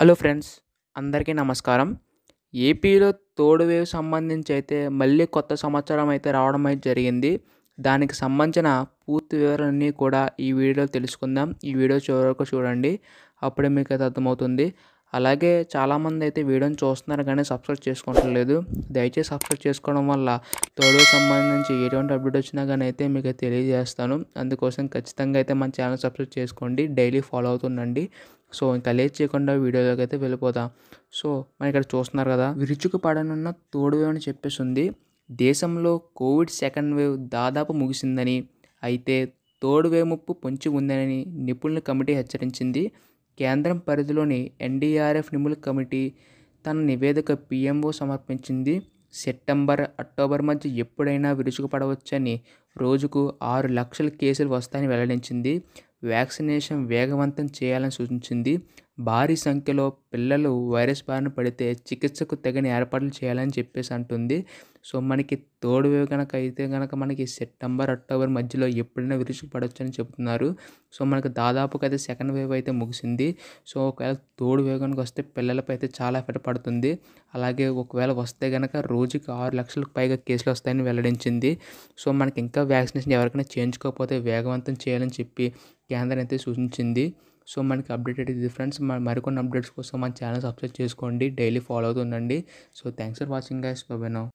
hello friends అందరికీ నమస్కారం ఏపీలో తోడు వేవ్ సంబంధించి అయితే మళ్ళీ కొత్త సంవత్సరం అయితే రావడం అయితే జరిగింది దానికి సంబంధించిన పూర్తి వివరాలన్నీ కూడా ఈ వీడియోలో తెలుసుకుందాం ఈ వీడియో చివరకు చూడండి అప్పుడే మీకు అయితే అర్థమవుతుంది అలాగే చాలామంది అయితే వీడియోని చూస్తున్నారు కానీ సబ్స్క్రైబ్ చేసుకోవట్లేదు దయచేసి సబ్స్క్రైబ్ చేసుకోవడం వల్ల తోడు సంబంధించి ఎటువంటి అప్డేట్ వచ్చినా కానీ అయితే మీకు తెలియజేస్తాను అందుకోసం ఖచ్చితంగా అయితే మన ఛానల్ సబ్స్క్రైబ్ చేసుకోండి డైలీ ఫాలో అవుతుండండి సో ఇంకా లేట్ చేయకుండా వీడియోలోకి అయితే వెళ్ళిపోదాం సో మనం ఇక్కడ చూస్తున్నారు కదా విరుచుకు పడనున్న తోడువేవ్ అని చెప్పేసి దేశంలో కోవిడ్ సెకండ్ వేవ్ దాదాపు ముగిసిందని అయితే తోడు వేవ్ ముప్పు పొంచి ఉందని నిపుణుల కమిటీ హెచ్చరించింది కేంద్రం పరిధిలోని ఎన్డీఆర్ఎఫ్ నిపుణుల కమిటీ తన నివేదిక పిఎంఓ సమర్పించింది సెప్టెంబర్ అక్టోబర్ మధ్య ఎప్పుడైనా విరుచుకుపడవచ్చని రోజుకు ఆరు లక్షల కేసులు వస్తాయని వెల్లడించింది వ్యాక్సినేషన్ వేగవంతం చేయాలని సూచించింది భారీ సంఖ్యలో పిల్లలు వైరస్ బారిన పడితే చికిత్సకు తగిన ఏర్పాట్లు చేయాలని చెప్పేసి అంటుంది సో మనకి తోడు వేవ్ కనుక అయితే కనుక మనకి సెప్టెంబర్ అక్టోబర్ మధ్యలో ఎప్పుడైనా విరుచుకు పడవచ్చు అని చెప్తున్నారు సో మనకు దాదాపుగా అయితే సెకండ్ వేవ్ అయితే ముగిసింది సో ఒకవేళ తోడు వేవ్ కనుక వస్తే పిల్లలపై అయితే చాలా ఎఫెక్ట్ పడుతుంది అలాగే ఒకవేళ వస్తే కనుక రోజుకి ఆరు లక్షలకు పైగా కేసులు వస్తాయని వెల్లడించింది సో మనకి ఇంకా వ్యాక్సినేషన్ ఎవరికైనా చేయించుకోకపోతే వేగవంతం చేయాలని చెప్పి కేంద్రం అయితే సూచించింది సో మనకి అప్డేట్ ఇది ఫ్రెండ్స్ మన మరికొన్ని అప్డేట్స్ కోసం మన ఛానల్ సబ్స్క్రైబ్ చేసుకోండి డైలీ ఫాలో అవుతుండండి so thanks for watching guys బాబేనో